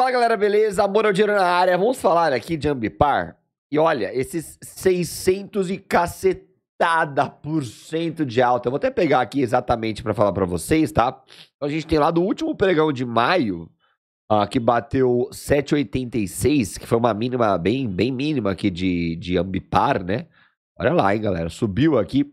Fala galera, beleza? Amor ao dinheiro na área. Vamos falar aqui de Ambipar. E olha, esses 600 e cacetada por cento de alta. Eu vou até pegar aqui exatamente para falar para vocês, tá? Então, a gente tem lá do último pregão de maio, uh, que bateu 7,86, que foi uma mínima bem, bem mínima aqui de, de Ambipar, né? Olha lá, hein, galera. Subiu aqui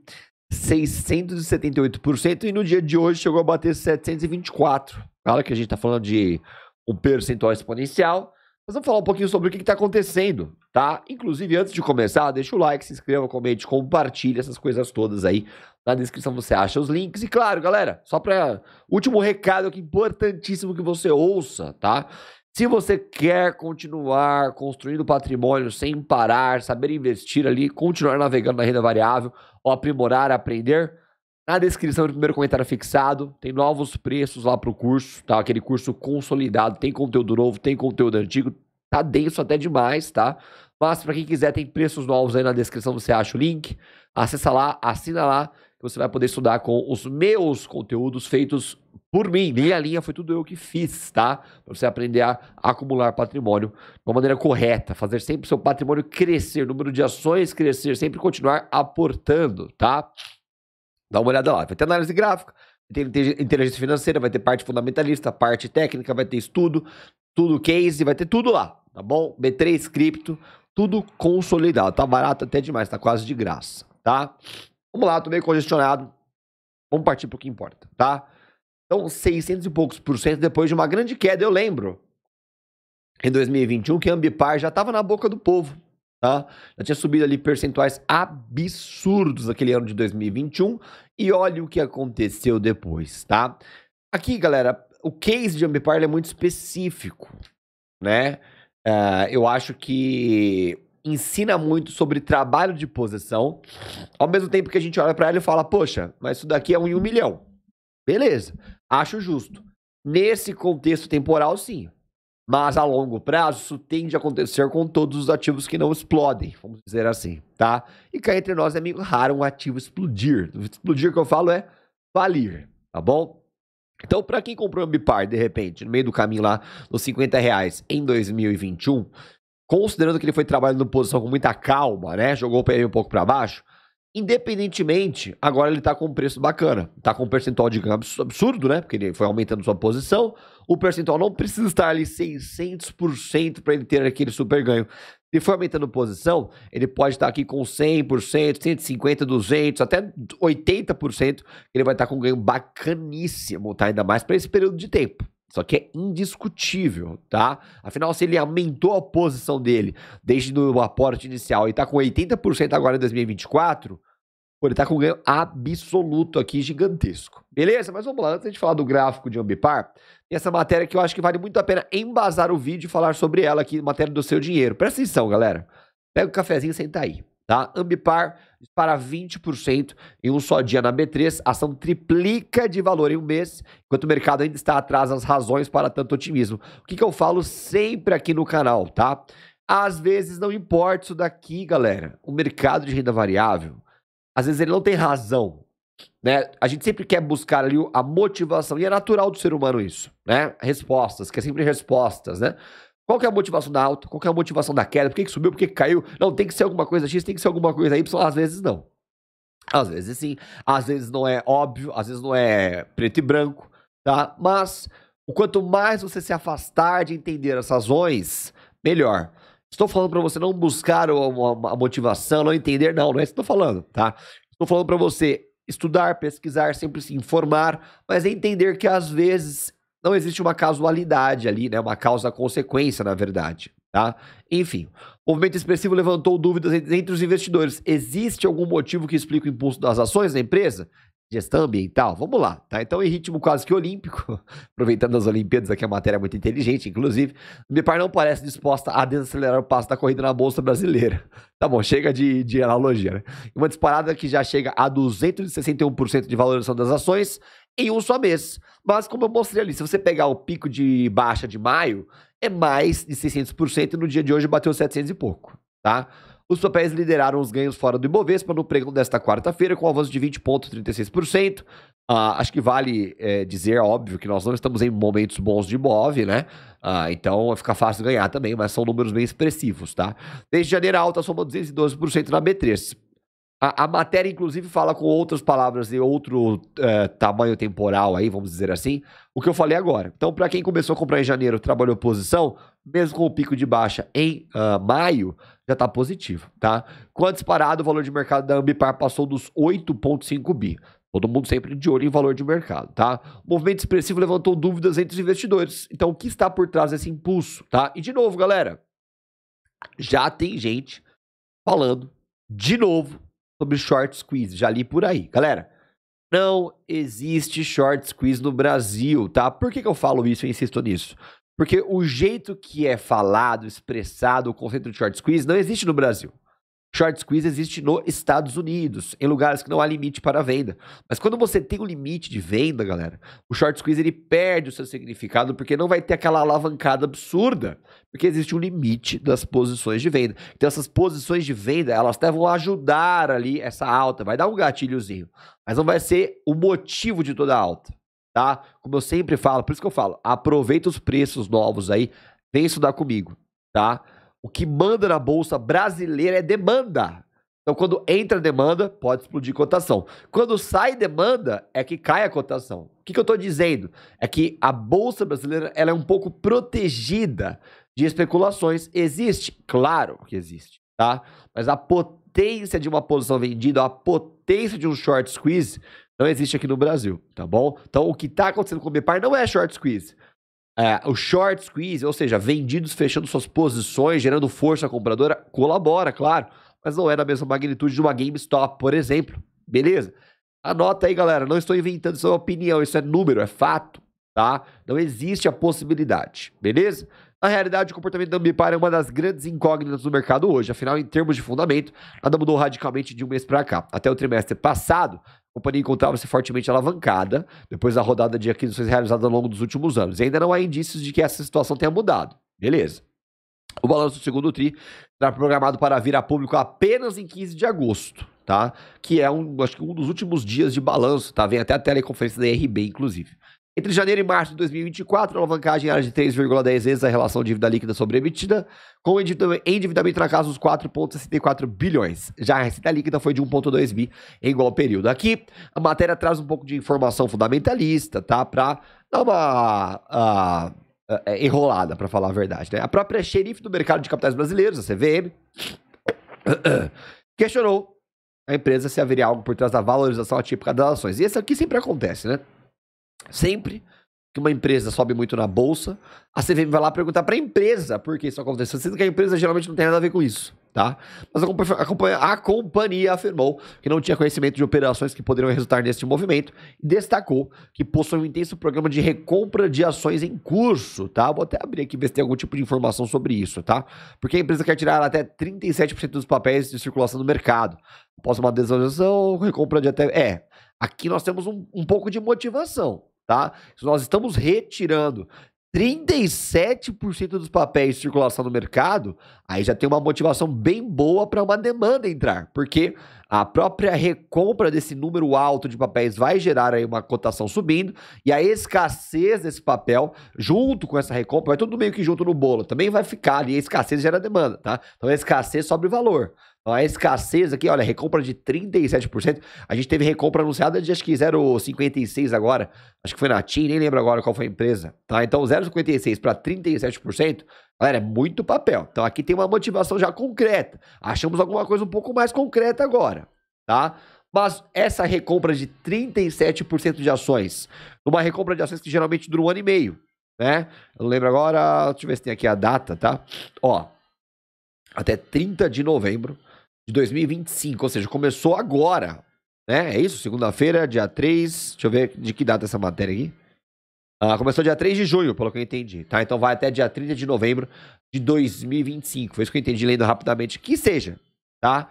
678% e no dia de hoje chegou a bater 724. olha que a gente tá falando de um percentual exponencial. Mas vamos falar um pouquinho sobre o que está acontecendo, tá? Inclusive, antes de começar, deixa o like, se inscreva, comente, compartilhe essas coisas todas aí. Na descrição você acha os links. E claro, galera, só para último recado aqui, importantíssimo que você ouça, tá? Se você quer continuar construindo patrimônio sem parar, saber investir ali, continuar navegando na renda variável ou aprimorar, aprender, na descrição do primeiro comentário fixado, tem novos preços lá pro curso, tá? Aquele curso consolidado, tem conteúdo novo, tem conteúdo antigo, tá denso até demais, tá? Mas para quem quiser, tem preços novos aí na descrição, você acha o link. Acessa lá, assina lá, que você vai poder estudar com os meus conteúdos feitos por mim. Minha linha foi tudo eu que fiz, tá? Pra você aprender a acumular patrimônio de uma maneira correta, fazer sempre o seu patrimônio crescer, número de ações crescer, sempre continuar aportando, tá? Dá uma olhada lá. Vai ter análise gráfica, vai ter inteligência financeira, vai ter parte fundamentalista, parte técnica, vai ter estudo, tudo case, vai ter tudo lá, tá bom? B3 cripto, tudo consolidado. Tá barato até demais, tá quase de graça, tá? Vamos lá, tô meio congestionado. Vamos partir pro que importa, tá? Então, 600 e poucos por cento depois de uma grande queda, eu lembro. Em 2021, que a Ambipar já estava na boca do povo. Tá? Já tinha subido ali percentuais absurdos naquele ano de 2021 e olha o que aconteceu depois, tá? Aqui, galera, o case de Ambipar é muito específico, né? Uh, eu acho que ensina muito sobre trabalho de posição, ao mesmo tempo que a gente olha para ela e fala, poxa, mas isso daqui é um em um milhão. Beleza, acho justo. Nesse contexto temporal, sim. Mas a longo prazo, isso tende a acontecer com todos os ativos que não explodem, vamos dizer assim, tá? E cá entre nós é meio raro um ativo explodir. Explodir que eu falo é falir, tá bom? Então, para quem comprou um bipart de repente, no meio do caminho lá, nos 50 reais em 2021, considerando que ele foi trabalhando em posição com muita calma, né? Jogou o PM um pouco para baixo, Independentemente, agora ele está com um preço bacana. está com um percentual de ganho absurdo, né? Porque ele foi aumentando sua posição o percentual não precisa estar ali 600% para ele ter aquele super ganho. Se for aumentando posição, ele pode estar aqui com 100%, 150%, 200%, até 80%. Ele vai estar com um ganho bacaníssimo, tá? Ainda mais para esse período de tempo. Só que é indiscutível, tá? Afinal, se ele aumentou a posição dele desde o aporte inicial e tá com 80% agora em 2024, ele tá com um ganho absoluto aqui gigantesco. Beleza? Mas vamos lá, antes de falar do gráfico de Ambipar, tem essa matéria que eu acho que vale muito a pena embasar o vídeo e falar sobre ela aqui, matéria do seu dinheiro. Presta atenção, galera. Pega o um cafezinho e senta aí. Tá? Ambipar dispara 20% em um só dia na B3, ação triplica de valor em um mês, enquanto o mercado ainda está atrás das razões para tanto otimismo. O que, que eu falo sempre aqui no canal, tá? Às vezes não importa isso daqui, galera. O mercado de renda variável, às vezes ele não tem razão. Né? A gente sempre quer buscar ali a motivação, e é natural do ser humano isso, né? Respostas, quer é sempre respostas, né? Qual que é a motivação da alta? Qual que é a motivação da queda? Por que, que subiu? Por que, que caiu? Não, tem que ser alguma coisa X, tem que ser alguma coisa Y. Às vezes não. Às vezes sim. Às vezes não é óbvio, às vezes não é preto e branco, tá? Mas o quanto mais você se afastar de entender as razões, melhor. Estou falando para você não buscar a motivação, não entender, não, não é isso que estou falando, tá? Estou falando para você estudar, pesquisar, sempre se informar, mas é entender que às vezes não existe uma casualidade ali, né? Uma causa-consequência, na verdade, tá? Enfim, o movimento expressivo levantou dúvidas entre os investidores. Existe algum motivo que explica o impulso das ações da empresa? Gestão ambiental, vamos lá, tá? Então, em ritmo quase que olímpico, aproveitando as Olimpíadas, aqui é uma matéria muito inteligente, inclusive, o Bepar não parece disposta a desacelerar o passo da corrida na Bolsa Brasileira. Tá bom, chega de, de analogia, né? Uma disparada que já chega a 261% de valorização das ações em um só mês. Mas, como eu mostrei ali, se você pegar o pico de baixa de maio, é mais de 600% e no dia de hoje bateu 700 e pouco, tá? Os papéis lideraram os ganhos fora do Ibovespa no pregão desta quarta-feira, com um avanço de 20,36%. Uh, ah, acho que vale é, dizer, óbvio, que nós não estamos em momentos bons de Ibov, né? Uh, então fica fácil ganhar também, mas são números bem expressivos, tá? Desde janeiro, a alta somou 212% na B3. A, a, matéria, inclusive, fala com outras palavras e outro é, tamanho temporal aí, vamos dizer assim, o que eu falei agora. Então, para quem começou a comprar em janeiro, trabalhou posição, mesmo com o pico de baixa em uh, maio, já está positivo, tá? Com a o valor de mercado da Ambipar passou dos 8,5 bi. Todo mundo sempre de olho em valor de mercado, tá? O movimento expressivo levantou dúvidas entre os investidores. Então, o que está por trás desse impulso, tá? E de novo, galera, já tem gente falando de novo sobre short squeeze, já li por aí. Galera, não existe short squeeze no Brasil, tá? Por que, que eu falo isso e insisto nisso? Porque o jeito que é falado, expressado o conceito de short squeeze não existe no Brasil. Short squeeze existe nos Estados Unidos, em lugares que não há limite para venda. Mas quando você tem um limite de venda, galera, o short squeeze ele perde o seu significado porque não vai ter aquela alavancada absurda, porque existe um limite das posições de venda. Então essas posições de venda, elas até vão ajudar ali essa alta, vai dar um gatilhozinho, mas não vai ser o motivo de toda a alta tá? Como eu sempre falo, por isso que eu falo, aproveita os preços novos aí, vem estudar comigo, tá? O que manda na bolsa brasileira é demanda. Então, quando entra demanda, pode explodir cotação. Quando sai demanda, é que cai a cotação. O que, que eu estou dizendo? É que a Bolsa Brasileira ela é um pouco protegida de especulações. Existe? Claro que existe, tá? Mas a potência de uma posição vendida, a potência de um short squeeze, não existe aqui no Brasil, tá bom? Então, o que está acontecendo com o Bepar não é short squeeze. É, o short squeeze, ou seja, vendidos fechando suas posições, gerando força compradora, colabora, claro, mas não é da mesma magnitude de uma GameStop, por exemplo. Beleza? Anota aí, galera. Não estou inventando, isso é opinião, isso é número, é fato, tá? Não existe a possibilidade, beleza? Na realidade, o comportamento da Ambipar é uma das grandes incógnitas do mercado hoje. Afinal, em termos de fundamento, nada mudou radicalmente de um mês para cá. Até o trimestre passado, a companhia encontrava-se fortemente alavancada depois da rodada de aquisições realizada ao longo dos últimos anos. E ainda não há indícios de que essa situação tenha mudado. Beleza. O balanço do segundo TRI será programado para vir a público apenas em 15 de agosto, tá? Que é um, acho que um dos últimos dias de balanço, tá? Vem até a teleconferência da IRB, inclusive. Entre janeiro e março de 2024, a alavancagem era de 3,10 vezes a relação dívida líquida sobre emitida, com endividamento na casa dos 4,64 bilhões. Já a receita líquida foi de 1,2 bi em igual período. Aqui, a matéria traz um pouco de informação fundamentalista, tá? Pra dar uma ah, é, é, enrolada, para falar a verdade. Né? A própria xerife do mercado de capitais brasileiros, a CVM, questionou a empresa se haveria algo por trás da valorização atípica das ações. E isso aqui sempre acontece, né? Sempre que uma empresa sobe muito na bolsa, a CVM vai lá perguntar para a empresa por que isso aconteceu, sendo que a empresa geralmente não tem nada a ver com isso, tá? Mas a, companhia, a companhia afirmou que não tinha conhecimento de operações que poderiam resultar neste movimento e destacou que possui um intenso programa de recompra de ações em curso, tá? Vou até abrir aqui ver se tem algum tipo de informação sobre isso, tá? Porque a empresa quer tirar até 37% dos papéis de circulação do mercado. Após uma desvalorização, recompra de até... É, aqui nós temos um, um pouco de motivação, tá? Nós estamos retirando 37% dos papéis de circulação no mercado, aí já tem uma motivação bem boa para uma demanda entrar, porque a própria recompra desse número alto de papéis vai gerar aí uma cotação subindo, e a escassez desse papel, junto com essa recompra, vai tudo meio que junto no bolo, também vai ficar ali, a escassez gera demanda, tá? Então a escassez sobre o valor. A escassez aqui, olha, recompra de 37%. A gente teve recompra anunciada de acho que 0,56 agora. Acho que foi na TIM, nem lembro agora qual foi a empresa. Tá? Então 0,56 para 37%, galera, é muito papel. Então aqui tem uma motivação já concreta. Achamos alguma coisa um pouco mais concreta agora, tá? Mas essa recompra de 37% de ações, uma recompra de ações que geralmente dura um ano e meio, né? Eu não lembro agora, deixa eu ver se tem aqui a data, tá? Ó, até 30 de novembro de 2025, ou seja, começou agora. Né? É isso? Segunda-feira, dia 3. Deixa eu ver de que data essa matéria aqui. Ah, começou dia 3 de junho, pelo que eu entendi. Tá? Então vai até dia 30 de novembro de 2025. Foi isso que eu entendi lendo rapidamente. Que seja, tá?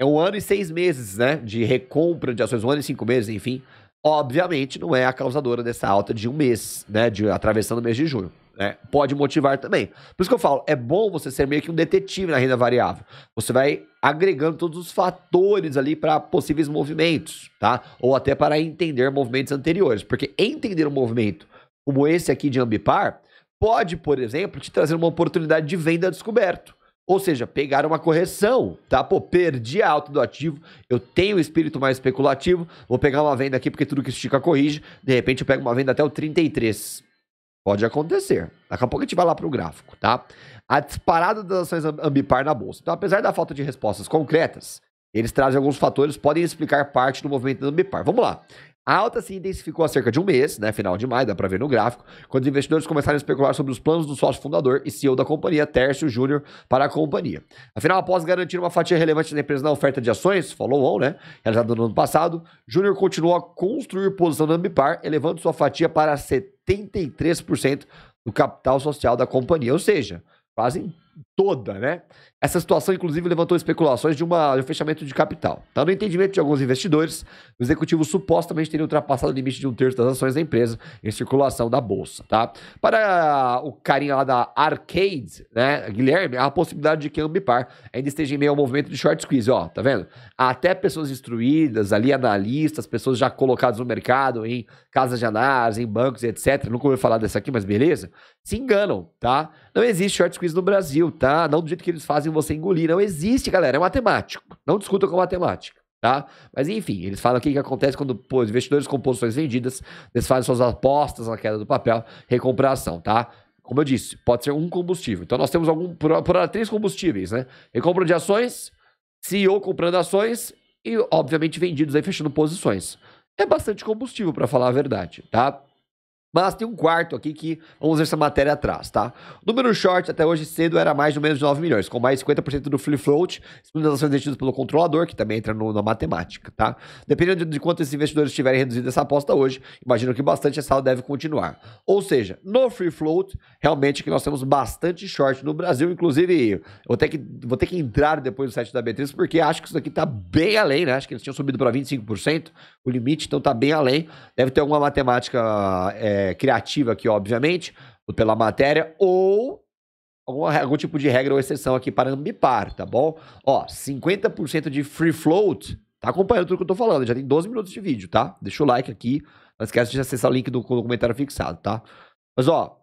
É um ano e seis meses, né? De recompra de ações, um ano e cinco meses, enfim. Obviamente não é a causadora dessa alta de um mês, né? De, atravessando o mês de junho. Né? Pode motivar também. Por isso que eu falo, é bom você ser meio que um detetive na renda variável. Você vai agregando todos os fatores ali para possíveis movimentos, tá? Ou até para entender movimentos anteriores. Porque entender um movimento como esse aqui de ambipar pode, por exemplo, te trazer uma oportunidade de venda descoberto. Ou seja, pegar uma correção, tá? Pô, perdi a alta do ativo, eu tenho o espírito mais especulativo, vou pegar uma venda aqui porque tudo que estica corrige, de repente eu pego uma venda até o 33. Pode acontecer. Daqui a pouco a gente vai lá para o gráfico, tá? A disparada das ações ambipar na bolsa. Então, apesar da falta de respostas concretas, eles trazem alguns fatores que podem explicar parte do movimento da ambipar. Vamos lá. A alta se assim, intensificou há cerca de um mês, né, final de maio, dá para ver no gráfico, quando os investidores começaram a especular sobre os planos do sócio fundador e CEO da companhia, Tércio Júnior, para a companhia. Afinal, após garantir uma fatia relevante da empresa na oferta de ações, follow-on, né, realizada no ano passado, Júnior continuou a construir posição na Ambipar, elevando sua fatia para 73% do capital social da companhia, ou seja, quase toda, né? Essa situação, inclusive, levantou especulações de, uma, de um fechamento de capital. Tá? No entendimento de alguns investidores, o executivo supostamente teria ultrapassado o limite de um terço das ações da empresa em circulação da bolsa. Tá? Para o carinha lá da Arcade, né, Guilherme, há a possibilidade de que a Ambipar ainda esteja em meio ao movimento de short squeeze. Ó, tá vendo? Até pessoas instruídas, ali analistas, pessoas já colocadas no mercado, em casas de análise, em bancos, etc. Nunca ouvi falar dessa aqui, mas beleza. Se enganam, tá? Não existe short squeeze no Brasil filtrar, tá? não do jeito que eles fazem você engolir. Não existe, galera. É matemático. Não discuta com matemática. Tá? Mas enfim, eles falam o que acontece quando pô, investidores com posições vendidas, eles fazem suas apostas na queda do papel, recompra ação, tá? Como eu disse, pode ser um combustível. Então nós temos algum por, por três combustíveis, né? Recompra de ações, CEO comprando ações e, obviamente, vendidos aí fechando posições. É bastante combustível, para falar a verdade, tá? Mas tem um quarto aqui que vamos ver essa matéria atrás, tá? O número short até hoje cedo era mais ou menos 9 milhões, com mais 50% do free float, segundo as ações detidas pelo controlador, que também entra no, na matemática, tá? Dependendo de, quanto esses investidores tiverem reduzido essa aposta hoje, imagino que bastante essa aula deve continuar. Ou seja, no free float, realmente que nós temos bastante short no Brasil, inclusive vou ter que, vou ter que entrar depois do site da B3, porque acho que isso daqui tá bem além, né? Acho que eles tinham subido para 25% o limite, então tá bem além. Deve ter alguma matemática. É, é, criativa aqui, obviamente, pela matéria, ou algum, algum tipo de regra ou exceção aqui para ambipar, tá bom? Ó, 50% de free float. Tá acompanhando tudo que eu tô falando, já tem 12 minutos de vídeo, tá? Deixa o like aqui. Não esquece de acessar o link do comentário fixado, tá? Mas ó,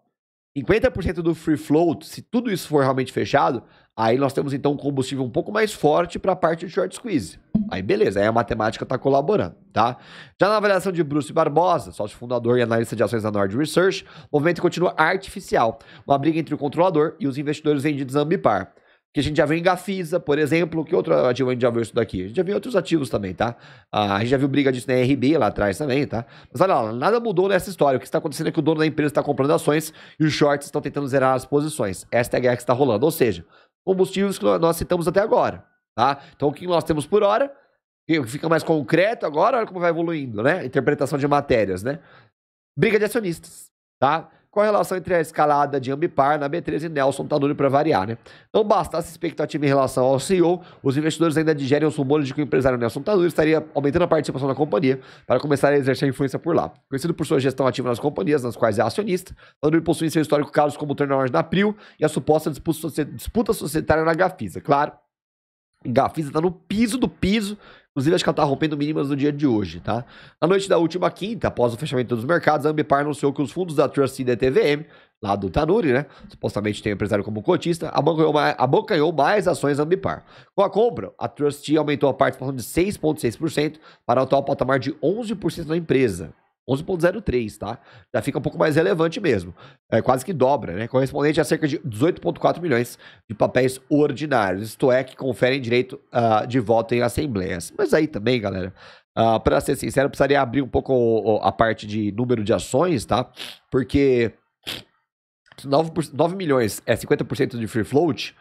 50% do free float, se tudo isso for realmente fechado, aí nós temos então um combustível um pouco mais forte para a parte de short squeeze. Aí beleza, aí a matemática está colaborando, tá? Já na avaliação de Bruce Barbosa, sócio fundador e analista de ações da Nord Research, o movimento continua artificial, uma briga entre o controlador e os investidores vendidos na Ambipar que a gente já viu em Gafisa, por exemplo, que outro ativo a gente já viu isso daqui? A gente já viu outros ativos também, tá? Ah, a gente já viu briga disso na RB lá atrás também, tá? Mas olha lá, nada mudou nessa história. O que está acontecendo é que o dono da empresa está comprando ações e os shorts estão tentando zerar as posições. Esta é a guerra que está rolando. Ou seja, combustíveis que nós citamos até agora, tá? Então, o que nós temos por hora, O que fica mais concreto agora, olha como vai evoluindo, né? Interpretação de matérias, né? Briga de acionistas, tá? relação entre a escalada de ambipar na B3 e Nelson Taduri tá para variar, né? Não bastasse expectativa em relação ao CEO, os investidores ainda digerem os rumores de que o empresário Nelson Taduri tá estaria aumentando a participação na companhia para começar a exercer influência por lá. Conhecido por sua gestão ativa nas companhias nas quais é acionista, Taduri possui em seu histórico casos como o turnaround na Prio e a suposta disputa societária na Gafisa. Claro, Gafisa está no piso do piso Inclusive, acho que ela está rompendo mínimas no dia de hoje, tá? Na noite da última quinta, após o fechamento dos mercados, a Ambipar anunciou que os fundos da Trustee da TVM, lá do Tanuri, né? Supostamente tem o empresário como cotista, abancanhou mais, abancanhou mais ações Ambipar. Com a compra, a Trustee aumentou a participação de 6,6% para o atual patamar de 11% da empresa. 11,03, tá? Já fica um pouco mais relevante mesmo. É, quase que dobra, né? Correspondente a cerca de 18,4 milhões de papéis ordinários, isto é, que conferem direito uh, de voto em assembleias. Mas aí também, galera, uh, ah, para ser sincero, precisaria abrir um pouco a parte de número de ações, tá? Porque 9, 9 milhões é 50% de free float.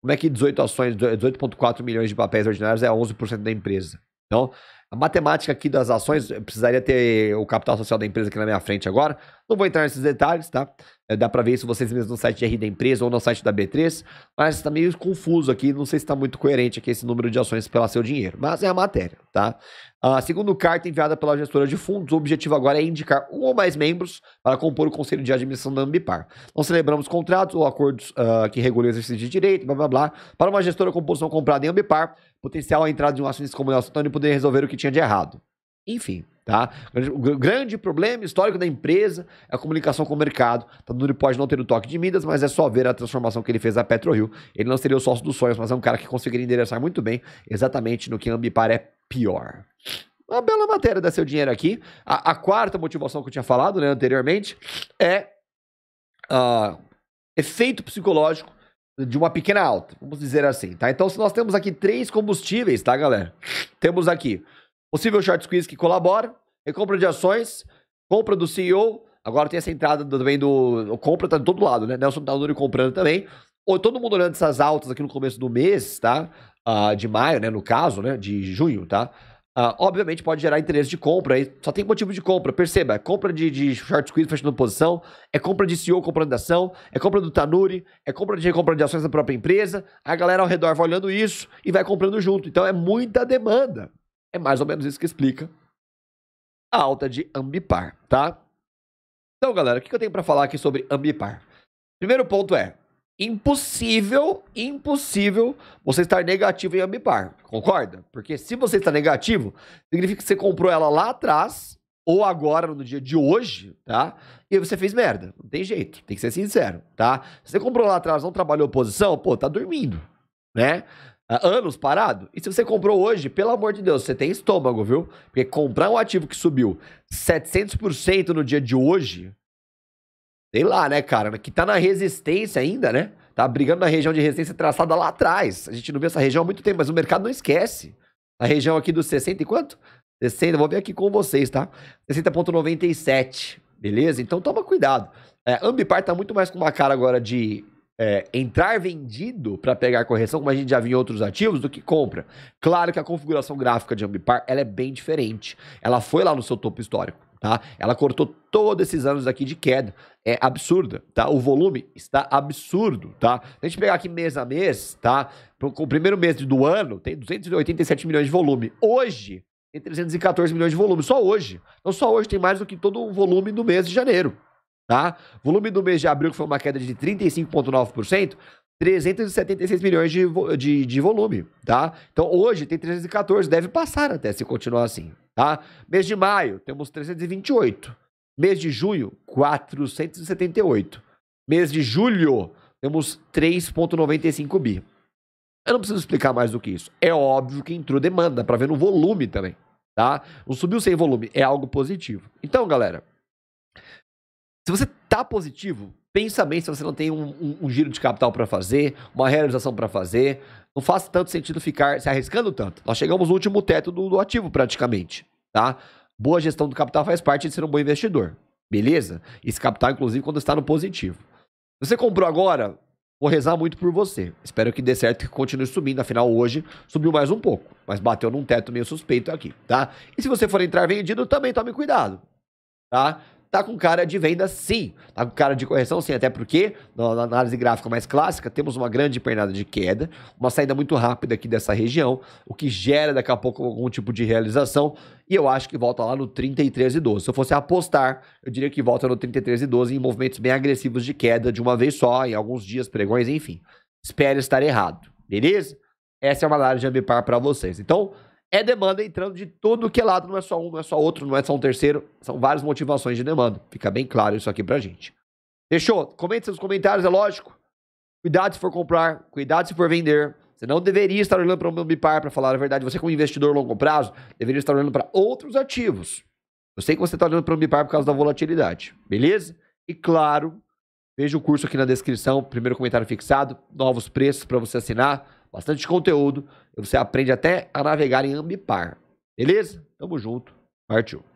Como é que 18 ações, 18,4 milhões de papéis ordinários é 11% da empresa? Então, a matemática aqui das ações, eu precisaria ter o capital social da empresa aqui na minha frente agora. Não vou entrar nesses detalhes, tá? É, dá para ver isso vocês mesmos no site de R da empresa ou no site da B3, mas está meio confuso aqui, não sei se está muito coerente aqui esse número de ações pela seu dinheiro, mas é a matéria, tá? A segundo carta enviada pela gestora de fundos, o objetivo agora é indicar um ou mais membros para compor o conselho de administração da Ambipar. Nós celebramos contratos ou acordos uh, que regulam o exercício de direito, blá blá blá, para uma gestora com posição comprada em Ambipar, potencial a entrada de um acionista como o Nelson Antônio poder resolver o que tinha de errado. Enfim, tá? O grande problema histórico da empresa é a comunicação com o mercado. Taduri tá pode não ter o toque de Midas, mas é só ver a transformação que ele fez a PetroRio. Ele não seria o sócio dos sonhos, mas é um cara que conseguiria endereçar muito bem exatamente no que a Ambipar é pior. Uma bela matéria da seu dinheiro aqui. A, a quarta motivação que eu tinha falado né, anteriormente é uh, efeito psicológico de uma pequena alta, vamos dizer assim, tá? Então, se nós temos aqui três combustíveis, tá, galera? Temos aqui possível short squeeze que colabora, recompra de ações, compra do CEO, agora tem essa entrada também do... compra tá de todo lado, né? Nelson tá comprando também. Ou todo mundo olhando essas altas aqui no começo do mês, tá? Uh, de maio, né, no caso, né, de junho, tá? Uh, obviamente pode gerar interesse de compra, aí só tem motivo de compra. Perceba, é compra de, de short squeeze fechando posição, é compra de CEO comprando ação, é compra do Tanuri, é compra de recompra de ações da própria empresa. A galera ao redor vai olhando isso e vai comprando junto. Então é muita demanda. É mais ou menos isso que explica a alta de Ambipar, tá? Então, galera, o que eu tenho para falar aqui sobre Ambipar? Primeiro ponto é, impossível, impossível você estar negativo em ambipar. Concorda? Porque se você está negativo, significa que você comprou ela lá atrás ou agora no dia de hoje, tá? E você fez merda. Não tem jeito, tem que ser sincero, tá? Se você comprou lá atrás, não trabalhou posição, pô, tá dormindo, né? anos parado. E se você comprou hoje, pelo amor de Deus, você tem estômago, viu? Porque comprar um ativo que subiu 700% no dia de hoje, Sei lá, né, cara? Que tá na resistência ainda, né? Tá brigando na região de resistência traçada lá atrás. A gente não vê essa região há muito tempo, mas o mercado não esquece. A região aqui dos 60 e quanto? 60, vou ver aqui com vocês, tá? 60.97, beleza? Então toma cuidado. É, Ambipar tá muito mais com uma cara agora de é, entrar vendido para pegar correção, como a gente já viu em outros ativos, do que compra. Claro que a configuração gráfica de Ambipar ela é bem diferente. Ela foi lá no seu topo histórico. Tá? Ela cortou todos esses anos aqui de queda. É absurda, tá? O volume está absurdo, tá? Se a gente pegar aqui mês a mês, tá? Com o primeiro mês do ano, tem 287 milhões de volume. Hoje, tem 314 milhões de volume, só hoje. Então, só hoje tem mais do que todo o volume do mês de janeiro, tá? Volume do mês de abril, que foi uma queda de 35,9%, 376 milhões de, de, de, volume, tá? Então hoje tem 314, deve passar até se continuar assim, tá? Mês de maio temos 328, mês de junho 478, mês de julho temos 3.95 bi. Eu não preciso explicar mais do que isso. É óbvio que entrou demanda para ver no volume também, tá? Não subiu sem volume, é algo positivo. Então, galera, se você tá positivo, pensa bem se você não tem um, um, um giro de capital para fazer, uma realização para fazer. Não faz tanto sentido ficar se arriscando tanto. Nós chegamos no último teto do, do ativo, praticamente. Tá? Boa gestão do capital faz parte de ser um bom investidor. Beleza? Esse capital, inclusive, quando está no positivo. Se você comprou agora, vou rezar muito por você. Espero que dê certo que continue subindo. Afinal, hoje subiu mais um pouco, mas bateu num teto meio suspeito aqui, tá? E se você for entrar vendido, também tome cuidado, tá? Tá com cara de venda sim, tá com cara de correção sim, até porque na análise gráfica mais clássica temos uma grande pernada de queda, uma saída muito rápida aqui dessa região, o que gera daqui a pouco algum tipo de realização e eu acho que volta lá no 33 e 12. Se eu fosse apostar, eu diria que volta no 33 e 12 em movimentos bem agressivos de queda de uma vez só, em alguns dias, pregões, enfim. Espero estar errado, beleza? Essa é uma análise de Ambipar para vocês. Então, é demanda entrando de todo que é lado, não é só um, não é só outro, não é só um terceiro, são várias motivações de demanda. Fica bem claro isso aqui pra gente. Fechou? Comente seus comentários, é lógico. Cuidado se for comprar, cuidado se for vender. Você não deveria estar olhando para o meu BIPAR, para falar a verdade. Você, como investidor a longo prazo, deveria estar olhando para outros ativos. Eu sei que você está olhando para o BIPAR por causa da volatilidade, beleza? E claro, veja o curso aqui na descrição, primeiro comentário fixado, novos preços para você assinar. Bastante conteúdo. Você aprende até a navegar em ambipar. Beleza? Tamo junto. Partiu.